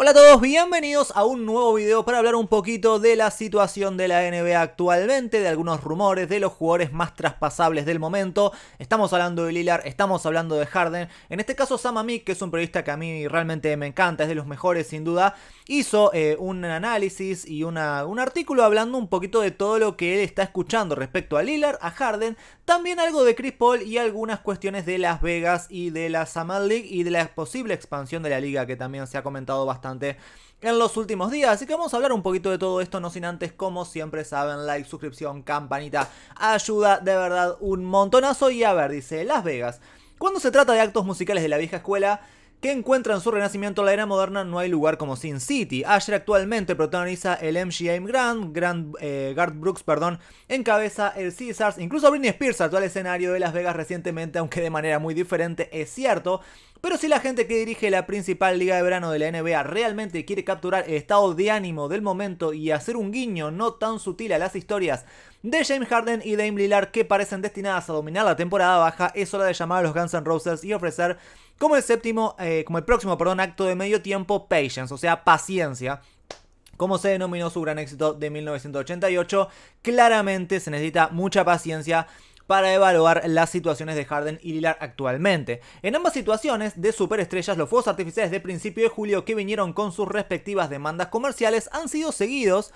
Hola a todos, bienvenidos a un nuevo video para hablar un poquito de la situación de la NBA actualmente, de algunos rumores, de los jugadores más traspasables del momento. Estamos hablando de Lillard, estamos hablando de Harden. En este caso, Sam que es un periodista que a mí realmente me encanta, es de los mejores sin duda, hizo eh, un análisis y una, un artículo hablando un poquito de todo lo que él está escuchando respecto a Lillard, a Harden, también algo de Chris Paul y algunas cuestiones de Las Vegas y de la Summer League y de la posible expansión de la liga que también se ha comentado bastante en los últimos días. Así que vamos a hablar un poquito de todo esto, no sin antes, como siempre saben, like, suscripción, campanita, ayuda de verdad un montonazo. Y a ver, dice Las Vegas. Cuando se trata de actos musicales de la vieja escuela, que encuentra en su renacimiento la era moderna no hay lugar como Sin City. Asher actualmente protagoniza el MGM Grand, Grand eh, Brooks, perdón, encabeza el Caesars, incluso Britney Spears, actual escenario de Las Vegas recientemente, aunque de manera muy diferente, es cierto. Pero si la gente que dirige la principal liga de verano de la NBA realmente quiere capturar el estado de ánimo del momento y hacer un guiño no tan sutil a las historias de James Harden y Dame Lillard que parecen destinadas a dominar la temporada baja, es hora de llamar a los Guns N' Roses y ofrecer como el séptimo, eh, como el próximo, acto de medio tiempo, Patience, o sea, paciencia, como se denominó su gran éxito de 1988, claramente se necesita mucha paciencia para evaluar las situaciones de Harden y Lillard actualmente. En ambas situaciones de superestrellas, los fuegos artificiales de principio de julio que vinieron con sus respectivas demandas comerciales han sido seguidos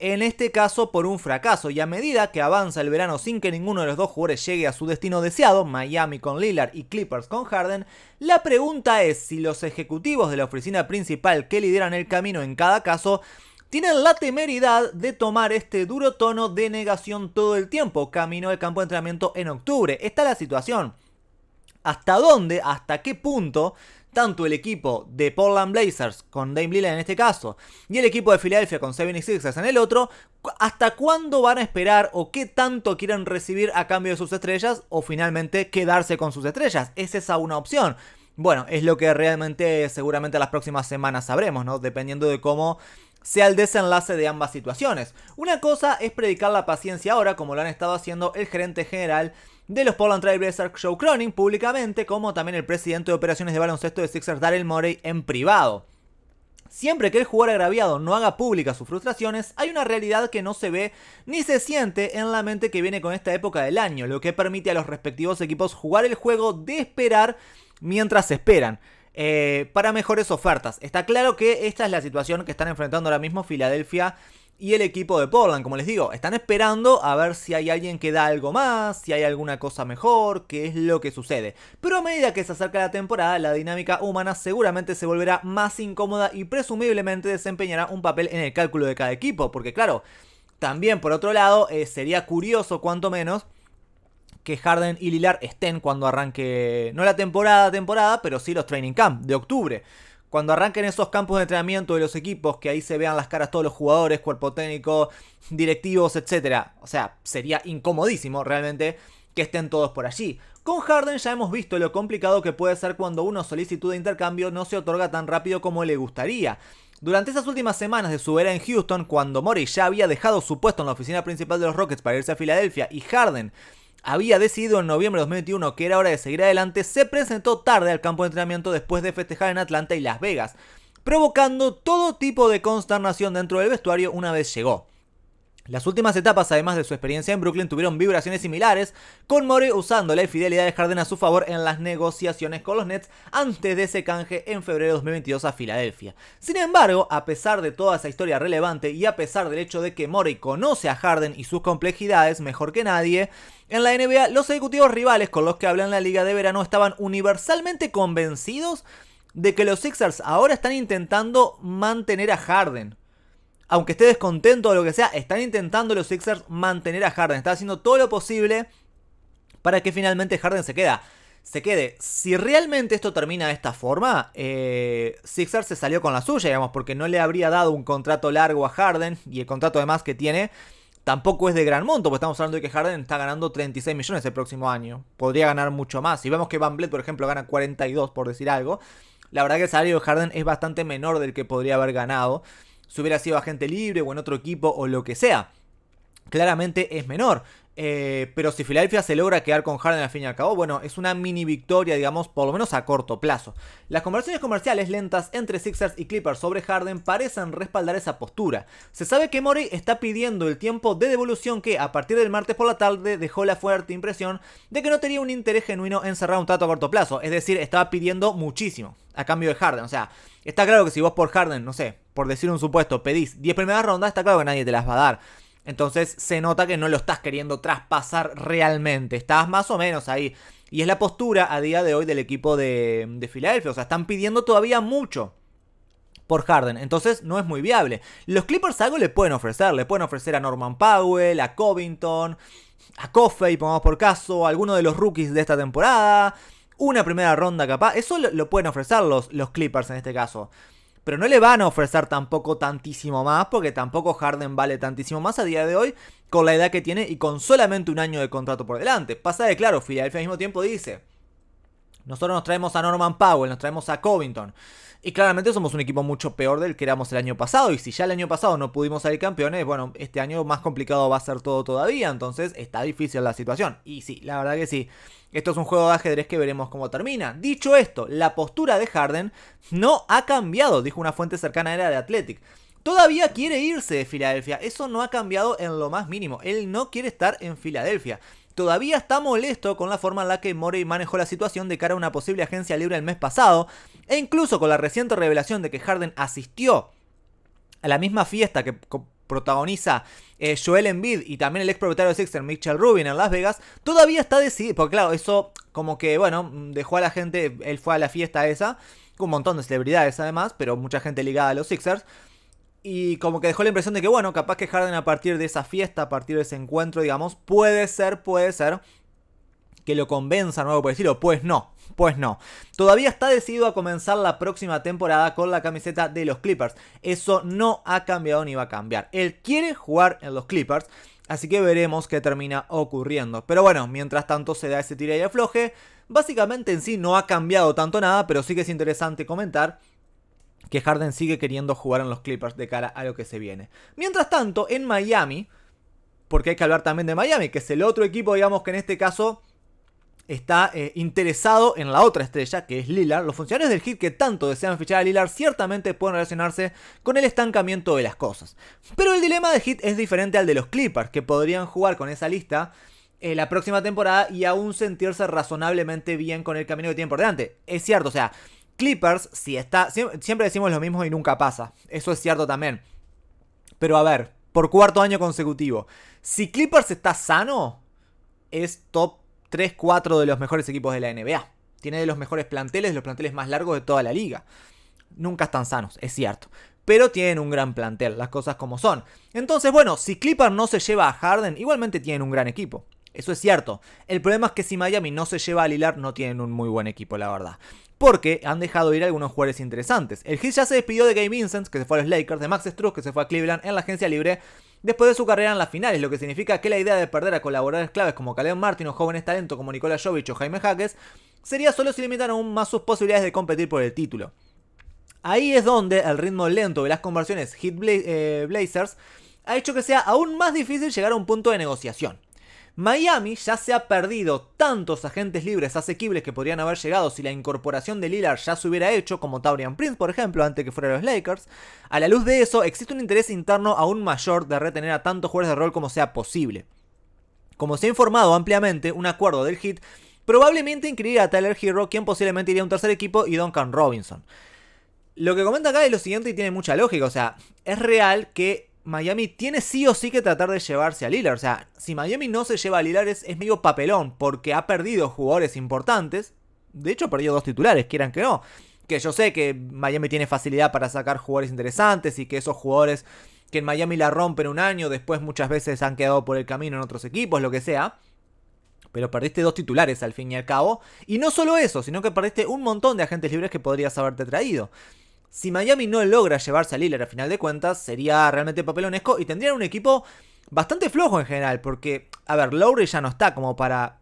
en este caso por un fracaso. Y a medida que avanza el verano sin que ninguno de los dos jugadores llegue a su destino deseado, Miami con Lillard y Clippers con Harden, la pregunta es si los ejecutivos de la oficina principal que lideran el camino en cada caso tienen la temeridad de tomar este duro tono de negación todo el tiempo, camino del campo de entrenamiento en octubre. Esta es la situación. ¿Hasta dónde, hasta qué punto tanto el equipo de Portland Blazers con Dame Lillard en este caso y el equipo de Filadelfia con 76ers en el otro, hasta cuándo van a esperar o qué tanto quieren recibir a cambio de sus estrellas o finalmente quedarse con sus estrellas. Es esa una opción. Bueno, es lo que realmente seguramente las próximas semanas sabremos, ¿no? Dependiendo de cómo sea el desenlace de ambas situaciones. Una cosa es predicar la paciencia ahora, como lo han estado haciendo el gerente general de los Portland Trail show Show Cronin públicamente, como también el presidente de operaciones de baloncesto de Sixers Daryl Morey en privado. Siempre que el jugador agraviado no haga públicas sus frustraciones, hay una realidad que no se ve ni se siente en la mente que viene con esta época del año, lo que permite a los respectivos equipos jugar el juego de esperar mientras esperan. Eh, para mejores ofertas. Está claro que esta es la situación que están enfrentando ahora mismo Filadelfia y el equipo de Portland. Como les digo, están esperando a ver si hay alguien que da algo más, si hay alguna cosa mejor, qué es lo que sucede. Pero a medida que se acerca la temporada, la dinámica humana seguramente se volverá más incómoda y presumiblemente desempeñará un papel en el cálculo de cada equipo. Porque claro, también por otro lado, eh, sería curioso cuanto menos que Harden y Lilar estén cuando arranque, no la temporada, temporada, pero sí los training camp de octubre cuando arranquen esos campos de entrenamiento de los equipos, que ahí se vean las caras todos los jugadores, cuerpo técnico, directivos, etc. O sea, sería incomodísimo realmente que estén todos por allí. Con Harden ya hemos visto lo complicado que puede ser cuando una solicitud de intercambio no se otorga tan rápido como le gustaría. Durante esas últimas semanas de su era en Houston, cuando Morris ya había dejado su puesto en la oficina principal de los Rockets para irse a Filadelfia y Harden había decidido en noviembre de 2021 que era hora de seguir adelante, se presentó tarde al campo de entrenamiento después de festejar en Atlanta y Las Vegas, provocando todo tipo de consternación dentro del vestuario una vez llegó. Las últimas etapas, además de su experiencia en Brooklyn, tuvieron vibraciones similares, con Murray usando la infidelidad de Harden a su favor en las negociaciones con los Nets antes de ese canje en febrero de 2022 a Filadelfia. Sin embargo, a pesar de toda esa historia relevante y a pesar del hecho de que Murray conoce a Harden y sus complejidades mejor que nadie, en la NBA los ejecutivos rivales con los que hablan la liga de verano estaban universalmente convencidos de que los Sixers ahora están intentando mantener a Harden, aunque esté descontento o lo que sea, están intentando los Sixers mantener a Harden. Está haciendo todo lo posible para que finalmente Harden se queda. Se quede. Si realmente esto termina de esta forma, eh, Sixers se salió con la suya, digamos, porque no le habría dado un contrato largo a Harden y el contrato además que tiene tampoco es de gran monto, porque estamos hablando de que Harden está ganando 36 millones el próximo año. Podría ganar mucho más. Si vemos que Van por ejemplo, gana 42, por decir algo, la verdad que el salario de Harden es bastante menor del que podría haber ganado si hubiera sido agente libre o en otro equipo o lo que sea claramente es menor. Eh, pero si Filadelfia se logra quedar con Harden al fin y al cabo, bueno, es una mini victoria, digamos, por lo menos a corto plazo. Las conversaciones comerciales lentas entre Sixers y Clippers sobre Harden parecen respaldar esa postura. Se sabe que Mori está pidiendo el tiempo de devolución que, a partir del martes por la tarde, dejó la fuerte impresión de que no tenía un interés genuino en cerrar un trato a corto plazo. Es decir, estaba pidiendo muchísimo a cambio de Harden. O sea, está claro que si vos por Harden, no sé, por decir un supuesto, pedís 10 primeras rondas, está claro que nadie te las va a dar. Entonces se nota que no lo estás queriendo traspasar realmente, estás más o menos ahí. Y es la postura a día de hoy del equipo de, de Filadelfia, o sea, están pidiendo todavía mucho por Harden. Entonces no es muy viable. Los Clippers algo le pueden ofrecer. Le pueden ofrecer a Norman Powell, a Covington, a Coffey, pongamos por caso, a alguno de los rookies de esta temporada. Una primera ronda capaz. Eso lo, pueden ofrecer los Clippers en este caso pero no le van a ofrecer tampoco tantísimo más, porque tampoco Harden vale tantísimo más a día de hoy con la edad que tiene y con solamente un año de contrato por delante. Pasa de claro, Philadelphia al mismo tiempo dice, nosotros nos traemos a Norman Powell, nos traemos a Covington. Y claramente somos un equipo mucho peor del que éramos el año pasado. Y si ya el año pasado no pudimos salir campeones, bueno, este año más complicado va a ser todo todavía. Entonces está difícil la situación. Y sí, la verdad que sí. Esto es un juego de ajedrez que veremos cómo termina. Dicho esto, la postura de Harden no ha cambiado, dijo una fuente cercana a la de Athletic. Todavía quiere irse de Filadelfia. Eso no ha cambiado en lo más mínimo. Él no quiere estar en Filadelfia todavía está molesto con la forma en la que Morey manejó la situación de cara a una posible agencia libre el mes pasado, e incluso con la reciente revelación de que Harden asistió a la misma fiesta que protagoniza eh, Joel Embiid y también el ex propietario de Sixers, Mitchell Rubin en Las Vegas, todavía está decidido, porque claro, eso como que, bueno, dejó a la gente, él fue a la fiesta esa, con un montón de celebridades además, pero mucha gente ligada a los Sixers, y como que dejó la impresión de que, bueno, capaz que Harden a partir de esa fiesta, a partir de ese encuentro, digamos, puede ser, puede ser que lo convenza nuevo por decirlo. Pues no, pues no. Todavía está decidido a comenzar la próxima temporada con la camiseta de los Clippers. Eso no ha cambiado ni va a cambiar. Él quiere jugar en los Clippers. Así que veremos qué termina ocurriendo. Pero bueno, mientras tanto se da ese tira y afloje. Básicamente en sí no ha cambiado tanto nada, pero sí que es interesante comentar que Harden sigue queriendo jugar en los Clippers de cara a lo que se viene. Mientras tanto, en Miami, porque hay que hablar también de Miami, que es el otro equipo, digamos, que en este caso está eh, interesado en la otra estrella, que es Lillard. Los funcionarios del hit que tanto desean fichar a Lillard ciertamente pueden relacionarse con el estancamiento de las cosas. Pero el dilema de hit es diferente al de los Clippers, que podrían jugar con esa lista eh, la próxima temporada y aún sentirse razonablemente bien con el camino que tienen por delante. Es cierto, o sea, Clippers, si está. Siempre decimos lo mismo y nunca pasa. Eso es cierto también. Pero a ver, por cuarto año consecutivo. Si Clippers está sano, es top 3-4 de los mejores equipos de la NBA. Tiene de los mejores planteles, de los planteles más largos de toda la liga. Nunca están sanos, es cierto. Pero tienen un gran plantel, las cosas como son. Entonces, bueno, si Clippers no se lleva a Harden, igualmente tienen un gran equipo. Eso es cierto. El problema es que si Miami no se lleva a Lilar, no tienen un muy buen equipo, la verdad. Porque han dejado ir algunos jugadores interesantes. El Heat ya se despidió de Gabe Vincent, que se fue a los Lakers, de Max Struz, que se fue a Cleveland en la agencia libre después de su carrera en las finales, lo que significa que la idea de perder a colaboradores claves como Caleb Martin o jóvenes talentos como Nikola Jovic o Jaime Jaques sería solo si limitaran aún más sus posibilidades de competir por el título. Ahí es donde el ritmo lento de las conversiones Hit eh, Blazers ha hecho que sea aún más difícil llegar a un punto de negociación. Miami ya se ha perdido tantos agentes libres asequibles que podrían haber llegado si la incorporación de Lillard ya se hubiera hecho, como Taurian Prince, por ejemplo, antes que fuera los Lakers. A la luz de eso, existe un interés interno aún mayor de retener a tantos jugadores de rol como sea posible. Como se ha informado ampliamente, un acuerdo del Hit probablemente incluiría a Tyler Hero, quien posiblemente iría a un tercer equipo, y Duncan Robinson. Lo que comenta acá es lo siguiente y tiene mucha lógica, o sea, es real que Miami tiene sí o sí que tratar de llevarse a Lillard. O sea, si Miami no se lleva a Lillard es, medio papelón, porque ha perdido jugadores importantes. De hecho, perdido dos titulares, quieran que no. Que yo sé que Miami tiene facilidad para sacar jugadores interesantes y que esos jugadores que en Miami la rompen un año, después muchas veces han quedado por el camino en otros equipos, lo que sea. Pero perdiste dos titulares al fin y al cabo. Y no solo eso, sino que perdiste un montón de agentes libres que podrías haberte traído. Si Miami no logra llevarse a Lillard a final de cuentas, sería realmente papelonesco y tendrían un equipo bastante flojo en general, porque, a ver, Lowry ya no está como para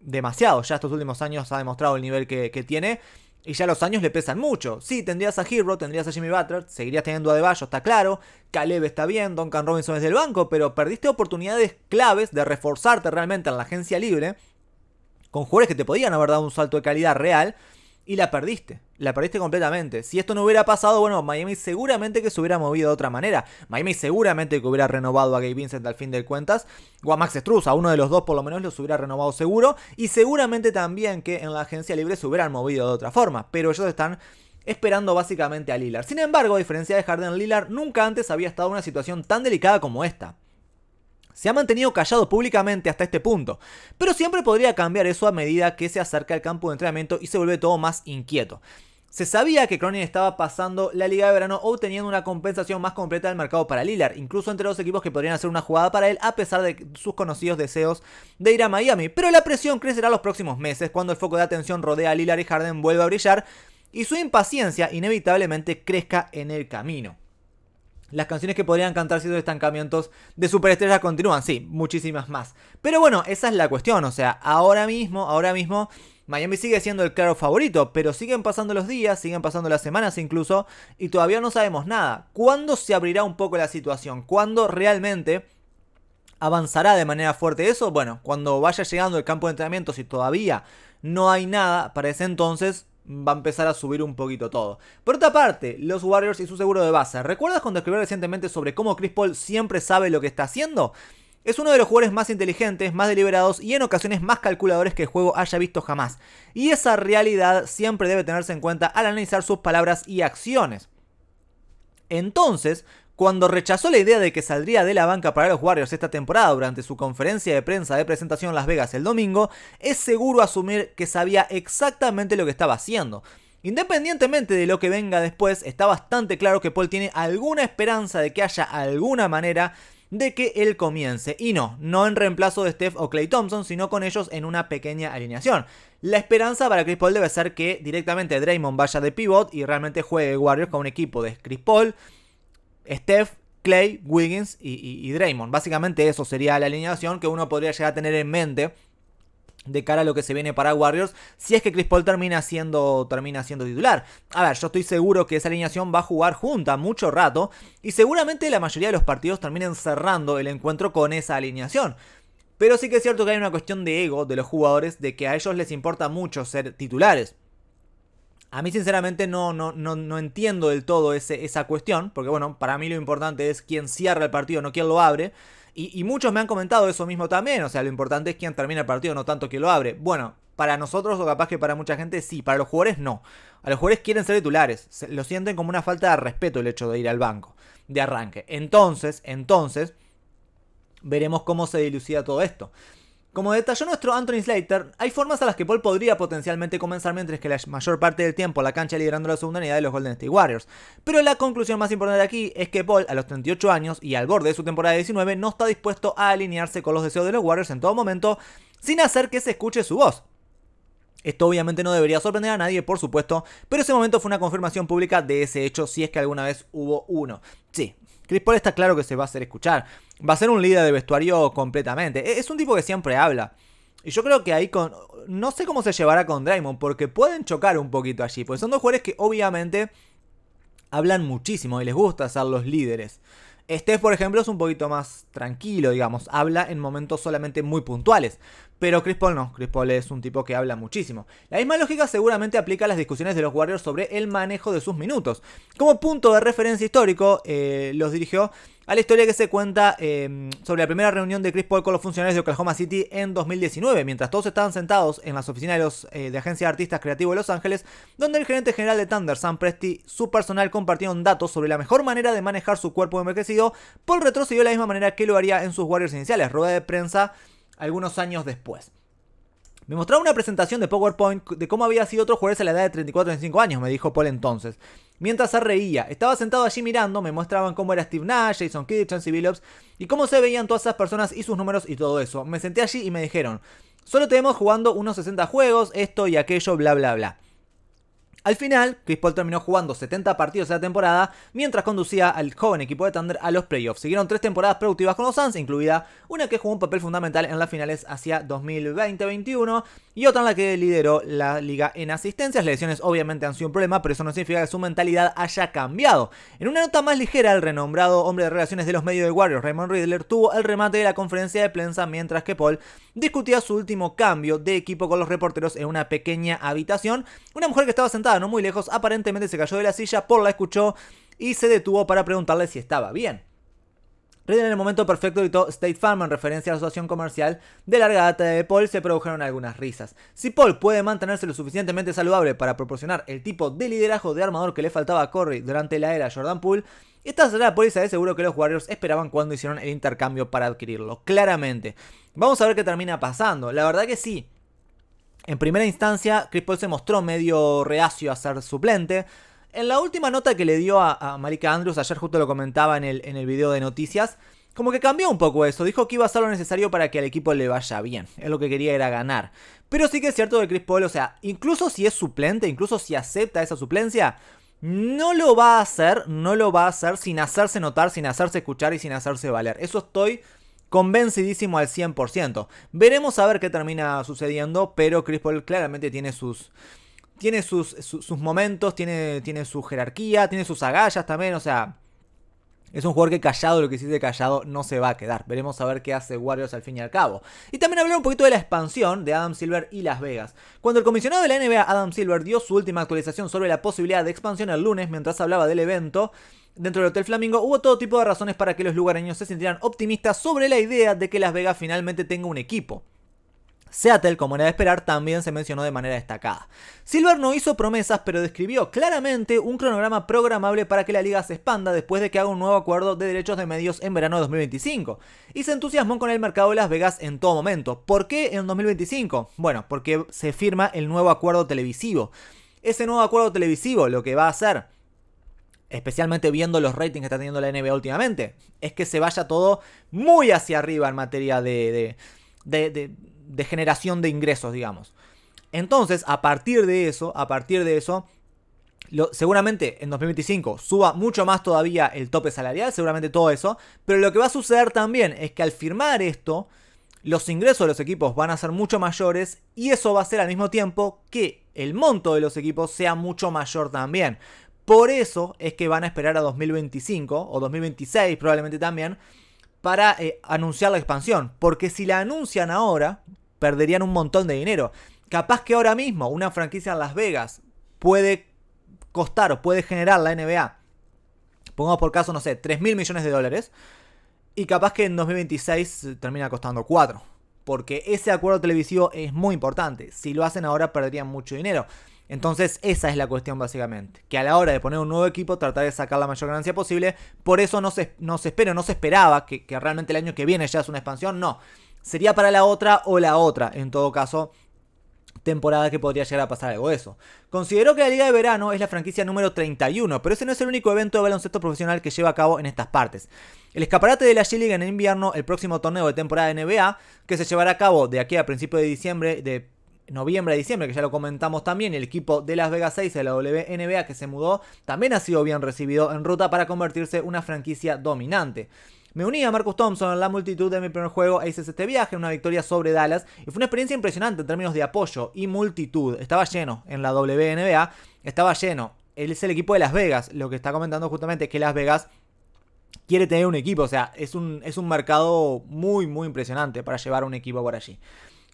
demasiado, ya estos últimos años ha demostrado el nivel que, tiene. Y ya los años le pesan mucho. Sí, tendrías a Hero, tendrías a Jimmy Butler, seguirías teniendo a Deballo, está claro. Caleb está bien, Duncan Robinson es del banco, pero perdiste oportunidades claves de reforzarte realmente en la agencia libre. Con jugadores que te podían haber dado un salto de calidad real y la perdiste. La perdiste completamente. Si esto no hubiera pasado, bueno, Miami seguramente que se hubiera movido de otra manera. Miami seguramente que hubiera renovado a Gabe Vincent al fin de cuentas. O a Max Struz, a uno de los dos por lo menos los hubiera renovado seguro. Y seguramente también que en la agencia libre se hubieran movido de otra forma. Pero ellos están esperando básicamente a Lillard. Sin embargo, a diferencia de Harden, Lillard nunca antes había estado en una situación tan delicada como esta. Se ha mantenido callado públicamente hasta este punto, pero siempre podría cambiar eso a medida que se acerca el campo de entrenamiento y se vuelve todo más inquieto. Se sabía que Cronin estaba pasando la liga de verano obteniendo una compensación más completa del mercado para Lillard, incluso entre los equipos que podrían hacer una jugada para él a pesar de sus conocidos deseos de ir a Miami, pero la presión crecerá los próximos meses cuando el foco de atención rodea a Lillard y Harden vuelve a brillar y su impaciencia inevitablemente crezca en el camino. Las canciones que podrían cantar siendo estancamientos de superestrellas continúan, sí, muchísimas más. Pero bueno, esa es la cuestión, o sea, ahora mismo, ahora mismo Miami sigue siendo el claro favorito, pero siguen pasando los días, siguen pasando las semanas incluso, y todavía no sabemos nada. ¿Cuándo se abrirá un poco la situación? ¿Cuándo realmente avanzará de manera fuerte eso? Bueno, cuando vaya llegando el campo de entrenamiento, si todavía no hay nada, para ese entonces va a empezar a subir un poquito todo. Por otra parte, los Warriors y su seguro de base. ¿Recuerdas cuando escribí recientemente sobre cómo Chris Paul siempre sabe lo que está haciendo? Es uno de los jugadores más inteligentes, más deliberados y en ocasiones más calculadores que el juego haya visto jamás. Y esa realidad siempre debe tenerse en cuenta al analizar sus palabras y acciones. Entonces, cuando rechazó la idea de que saldría de la banca para los Warriors esta temporada durante su conferencia de prensa de presentación en Las Vegas el domingo, es seguro asumir que sabía exactamente lo que estaba haciendo. Independientemente de lo que venga después, está bastante claro que Paul tiene alguna esperanza de que haya alguna manera de que él comience. Y no, no en reemplazo de Steph o Clay Thompson, sino con ellos en una pequeña alineación. La esperanza para Chris Paul debe ser que directamente Draymond vaya de pivot y realmente juegue Warriors con un equipo de Chris Paul, Steph, Clay, Wiggins y, Draymond. Básicamente eso sería la alineación que uno podría llegar a tener en mente de cara a lo que se viene para Warriors, si es que Chris Paul termina siendo, termina siendo titular. A ver, yo estoy seguro que esa alineación va a jugar junta mucho rato y seguramente la mayoría de los partidos terminen cerrando el encuentro con esa alineación. Pero sí que es cierto que hay una cuestión de ego de los jugadores de que a ellos les importa mucho ser titulares. A mí sinceramente no, no, no, entiendo del todo esa cuestión, porque bueno, para mí lo importante es quién cierra el partido, no quién lo abre. Y, muchos me han comentado eso mismo también, o sea, lo importante es quién termina el partido, no tanto quién lo abre. Bueno, para nosotros o capaz que para mucha gente sí, para los jugadores no. A los jugadores quieren ser titulares, lo sienten como una falta de respeto el hecho de ir al banco, de arranque. Entonces, entonces, veremos cómo se dilucida todo esto. Como detalló nuestro Anthony Slater, hay formas a las que Paul podría potencialmente comenzar mientras que la mayor parte del tiempo la cancha liderando la segunda unidad de los Golden State Warriors. Pero la conclusión más importante aquí es que Paul, a los 38 años y al borde de su temporada de 19, no está dispuesto a alinearse con los deseos de los Warriors en todo momento sin hacer que se escuche su voz. Esto obviamente no debería sorprender a nadie, por supuesto, pero ese momento fue una confirmación pública de ese hecho, si es que alguna vez hubo uno. Sí, Chris está claro que se va a hacer escuchar. Va a ser un líder de vestuario completamente. E-, es un tipo que siempre habla. Y yo creo que ahí con. No sé cómo se llevará con Draymond, porque pueden chocar un poquito allí. Porque son dos jugadores que obviamente hablan muchísimo y les gusta ser los líderes. Este, por ejemplo, es un poquito más tranquilo, digamos, habla en momentos solamente muy puntuales. Pero Chris Paul no, Chris Paul es un tipo que habla muchísimo. La misma lógica seguramente aplica a las discusiones de los Warriors sobre el manejo de sus minutos. Como punto de referencia histórico, eh, los dirigió a la historia que se cuenta em, sobre la primera reunión de Chris Paul con los funcionarios de Oklahoma City en 2019, mientras todos estaban sentados en las oficinas de, la eh, Agencia de Artistas Creativos de Los Ángeles, donde el gerente general de Thunder, Sam Presti, su personal compartieron datos sobre la mejor manera de manejar su cuerpo envejecido, Paul retrocedió de la misma manera que lo haría en sus Warriors iniciales, rueda de prensa algunos años después. Me mostraba una presentación de PowerPoint de cómo había sido otro jugador a la edad de 34 y 35 años, me dijo Paul entonces. Mientras se reía, estaba sentado allí mirando, me mostraban cómo era Steve Nash, Jason Kidd, Chancey Billups y cómo se veían todas esas personas y sus números y todo eso. Me senté allí y me dijeron, solo tenemos jugando unos 60 juegos, esto y aquello, bla bla bla. Al final, Chris Paul terminó jugando 70 partidos de la temporada mientras conducía al joven equipo de Thunder a los playoffs. Siguieron tres temporadas productivas con los Suns, incluida una que jugó un papel fundamental en las finales hacia 2020-21 y otra en la que lideró la liga en asistencias. Las lesiones obviamente han sido un problema, pero eso no significa que su mentalidad haya cambiado. En una nota más ligera, el renombrado hombre de relaciones de los medios de Warriors, Raymond Riddler, tuvo el remate de la conferencia de prensa mientras que Paul discutía su último cambio de equipo con los reporteros en una pequeña habitación. Una mujer que estaba sentada no muy lejos, aparentemente se cayó de la silla, Paul la escuchó y se detuvo para preguntarle si estaba bien. en el momento perfecto gritó State Farm en referencia a la situación comercial de larga data de Paul, se produjeron algunas risas. Si Paul puede mantenerse lo suficientemente saludable para proporcionar el tipo de liderazgo de armador que le faltaba a Corry durante la era Jordan Poole, esta será la póliza de seguro que los Warriors esperaban cuando hicieron el intercambio para adquirirlo, claramente. Vamos a ver qué termina pasando, la verdad que sí. En primera instancia, Chris Paul se mostró medio reacio a ser suplente. En la última nota que le dio a, Malika Andrews, ayer justo lo comentaba en el, en el video de noticias, como que cambió un poco eso, dijo que iba a hacer lo necesario para que al equipo le vaya bien, Es lo que quería era ganar. Pero sí que es cierto que Chris Paul, o sea, incluso si es suplente, incluso si acepta esa suplencia, no lo va a hacer, no lo va a hacer sin hacerse notar, sin hacerse escuchar y sin hacerse valer. Eso estoy convencidísimo al 100%. Veremos a ver qué termina sucediendo, pero Chris claramente tiene sus... Tiene sus, sus momentos, tiene, tiene su jerarquía, tiene sus agallas también, o sea, es un jugador que callado, lo que hiciste callado, no se va a quedar. Veremos a ver qué hace Warriors al fin y al cabo. Y también hablar un poquito de la expansión de Adam Silver y Las Vegas. Cuando el comisionado de la NBA, Adam Silver, dio su última actualización sobre la posibilidad de expansión el lunes mientras hablaba del evento, Dentro del Hotel Flamingo hubo todo tipo de razones para que los lugareños se sintieran optimistas sobre la idea de que Las Vegas finalmente tenga un equipo. Seattle, como era de esperar, también se mencionó de manera destacada. Silver no hizo promesas, pero describió claramente un cronograma programable para que la liga se expanda después de que haga un nuevo acuerdo de derechos de medios en verano de 2025. Y se entusiasmó con el mercado de Las Vegas en todo momento. ¿Por qué en 2025? Bueno, porque se firma el nuevo acuerdo televisivo. Ese nuevo acuerdo televisivo lo que va a hacer especialmente viendo los ratings que está teniendo la NBA últimamente, es que se vaya todo muy hacia arriba en materia de, de, de, generación de ingresos, digamos. Entonces, a partir de eso, a partir de eso, seguramente en 2025 suba mucho más todavía el tope salarial, seguramente todo eso, pero lo que va a suceder también es que al firmar esto, los ingresos de los equipos van a ser mucho mayores y eso va a ser al mismo tiempo que el monto de los equipos sea mucho mayor también. Por eso es que van a esperar a 2025 o 2026 probablemente también para eh, anunciar la expansión. Porque si la anuncian ahora, perderían un montón de dinero. Capaz que ahora mismo una franquicia en Las Vegas puede costar o puede generar la NBA. Pongamos por caso, no sé, 3 mil millones de dólares. Y capaz que en 2026 termina costando 4. Porque ese acuerdo televisivo es muy importante. Si lo hacen ahora perderían mucho dinero. Entonces esa es la cuestión básicamente, que a la hora de poner un nuevo equipo tratar de sacar la mayor ganancia posible, por eso no se, no se espera, no se esperaba que, realmente el año que viene ya es una expansión, no, sería para la otra o la otra, en todo caso temporada que podría llegar a pasar algo eso. Considero que la Liga de Verano es la franquicia número 31, pero ese no es el único evento de baloncesto profesional que lleva a cabo en estas partes. El escaparate de la G-League en invierno, el próximo torneo de temporada de NBA, que se llevará a cabo de aquí a principios de diciembre, de noviembre-diciembre, que ya lo comentamos también, el equipo de Las Vegas 6 de la WNBA que se mudó, también ha sido bien recibido en ruta para convertirse en una franquicia dominante. Me uní a Marcus Thompson en la multitud de mi primer juego a hice este viaje, una victoria sobre Dallas, y fue una experiencia impresionante en términos de apoyo y multitud. Estaba lleno en la WNBA, estaba lleno. Él es el equipo de Las Vegas, lo que está comentando justamente es que Las Vegas quiere tener un equipo, o sea, es un, es un mercado muy, muy impresionante para llevar un equipo por allí.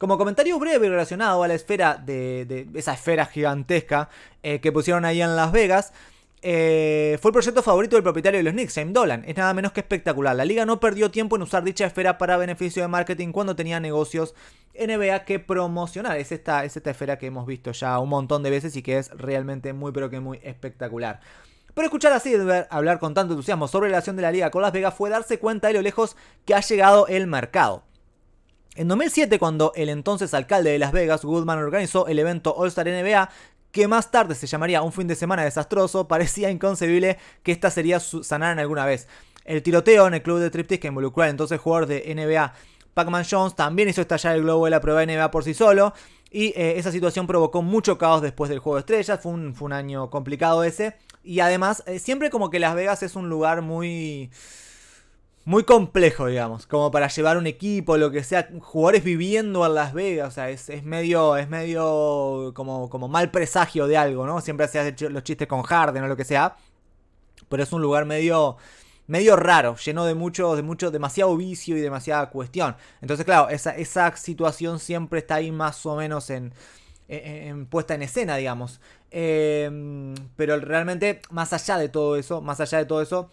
Como comentario breve relacionado a la esfera de, esa esfera gigantesca eh, que pusieron ahí en Las Vegas, eh, fue el proyecto favorito del propietario de los Knicks, James Dolan. Es nada menos que espectacular. La liga no perdió tiempo en usar dicha esfera para beneficio de marketing cuando tenía negocios NBA que promocionar. Es esta, esta esfera que hemos visto ya un montón de veces y que es realmente muy pero que muy espectacular. Pero escuchar a Silver hablar con tanto entusiasmo sobre la relación de la liga con Las Vegas fue darse cuenta de lo lejos que ha llegado el mercado. En 2007, cuando el entonces alcalde de Las Vegas, Goodman, organizó el evento All-Star NBA, que más tarde se llamaría un fin de semana desastroso, parecía inconcebible que esta sería su en alguna vez. El tiroteo en el club de Triptis que involucró al entonces jugador de NBA Pac-Man Jones también hizo estallar el globo de la prueba de NBA por sí solo. Y eh, esa situación provocó mucho caos después del juego de estrellas. Fue un, año complicado ese. Y además, eh, siempre como que Las Vegas es un lugar muy muy complejo, digamos, como para llevar un equipo, lo que sea, jugadores viviendo en Las Vegas, o sea, es, medio, es medio como, como mal presagio de algo, ¿no? Siempre hacías los chistes con Harden o lo que sea, pero es un lugar medio, medio raro, lleno de mucho, de mucho, demasiado vicio y demasiada cuestión. Entonces, claro, esa, situación siempre está ahí más o menos en, en, puesta en escena, digamos. Eh, pero realmente, más allá de todo eso, más allá de todo eso,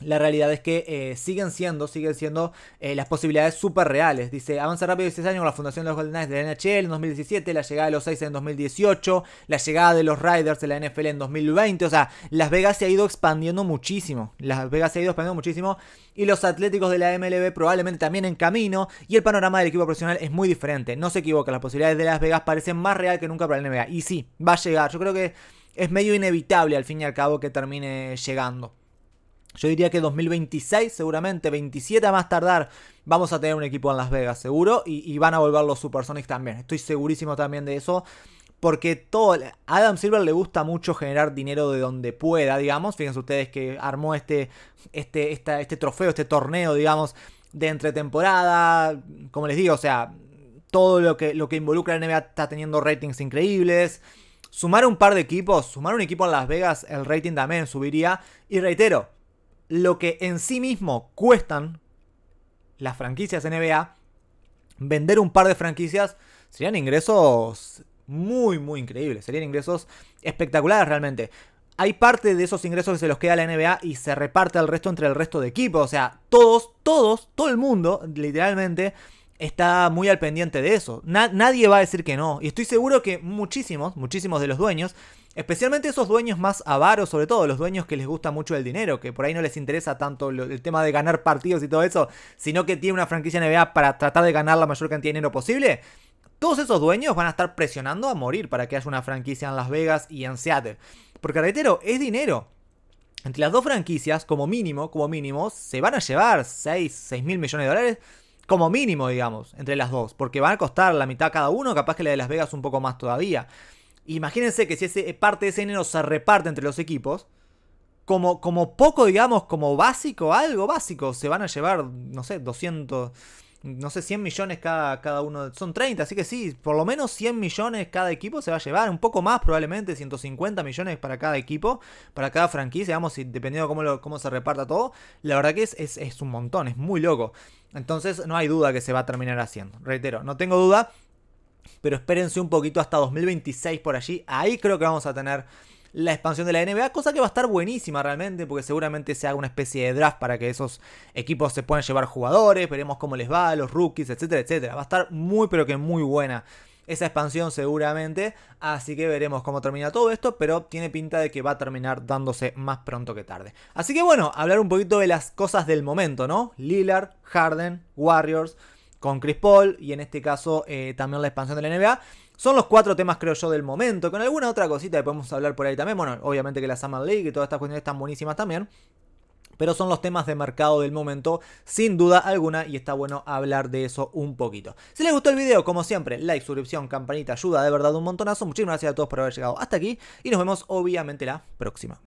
la realidad es que eh, siguen siendo, siguen siendo eh, las posibilidades súper reales. Dice, avanza rápido 16 años con la fundación de los Golden Knights de la NHL en 2017, la llegada de los 6 en 2018, la llegada de los Riders de la NFL en 2020. O sea, Las Vegas se ha ido expandiendo muchísimo. Las Vegas se ha ido expandiendo muchísimo. Y los Atléticos de la MLB probablemente también en camino. Y el panorama del equipo profesional es muy diferente. No se equivoca, las posibilidades de Las Vegas parecen más real que nunca para la NBA. Y sí, va a llegar. Yo creo que es medio inevitable al fin y al cabo que termine llegando. Yo diría que 2026, seguramente, 27 a más tardar, vamos a tener un equipo en Las Vegas, seguro. Y, van a volver los Supersonics también. Estoy segurísimo también de eso. Porque todo. A Adam Silver le gusta mucho generar dinero de donde pueda, digamos. Fíjense ustedes que armó este, este, este trofeo, este torneo, digamos, de entretemporada. Como les digo, o sea, todo lo que, lo que involucra la NBA está teniendo ratings increíbles. Sumar un par de equipos, sumar un equipo en Las Vegas, el rating también subiría. Y reitero, lo que en sí mismo cuestan las franquicias NBA, vender un par de franquicias serían ingresos muy, muy increíbles. Serían ingresos espectaculares realmente. Hay parte de esos ingresos que se los queda la NBA y se reparte el resto entre el resto de equipos. O sea, todos, todos, todo el mundo, literalmente, está muy al pendiente de eso. nadie va a decir que no. Y estoy seguro que muchísimos, muchísimos de los dueños Especialmente esos dueños más avaros, sobre todo los dueños que les gusta mucho el dinero, que por ahí no les interesa tanto el tema de ganar partidos y todo eso, sino que tiene una franquicia en NBA para tratar de ganar la mayor cantidad de dinero posible. Todos esos dueños van a estar presionando a morir para que haya una franquicia en Las Vegas y en Seattle. Porque reitero, es dinero. Entre las dos franquicias, como mínimo, como mínimo, se van a llevar 6, 6 mil millones de dólares como mínimo, digamos, entre las dos, porque van a costar la mitad cada uno, capaz que la de Las Vegas un poco más todavía. Imagínense que si ese parte de ese dinero se reparte entre los equipos, como, como poco, digamos, como básico, algo básico, se van a llevar, no sé, 200, no sé, 100 millones cada, cada uno. Son 30, así que sí, por lo menos 100 millones cada equipo se va a llevar. Un poco más probablemente, 150 millones para cada equipo, para cada franquicia, digamos, dependiendo de cómo, se reparta todo. La verdad que es, es un montón, es muy loco. Entonces no hay duda que se va a terminar haciendo. Reitero, no tengo duda pero espérense un poquito hasta 2026 por allí. Ahí creo que vamos a tener la expansión de la NBA, cosa que va a estar buenísima realmente, porque seguramente se haga una especie de draft para que esos equipos se puedan llevar jugadores, veremos cómo les va, los rookies, etcétera, etcétera. Va a estar muy, pero que muy buena esa expansión seguramente, así que veremos cómo termina todo esto, pero tiene pinta de que va a terminar dándose más pronto que tarde. Así que bueno, hablar un poquito de las cosas del momento, ¿no? Lillard, Harden, Warriors con Chris Paul y en este caso eh, también la expansión de la NBA. Son los cuatro temas, creo yo, del momento. Con alguna otra cosita que podemos hablar por ahí también. Bueno, obviamente que la Summer League y todas estas cuestiones están buenísimas también. Pero son los temas de mercado del momento, sin duda alguna, y está bueno hablar de eso un poquito. Si les gustó el video, como siempre, like, suscripción, campanita, ayuda de verdad un montonazo. Muchísimas gracias a todos por haber llegado hasta aquí y nos vemos obviamente la próxima.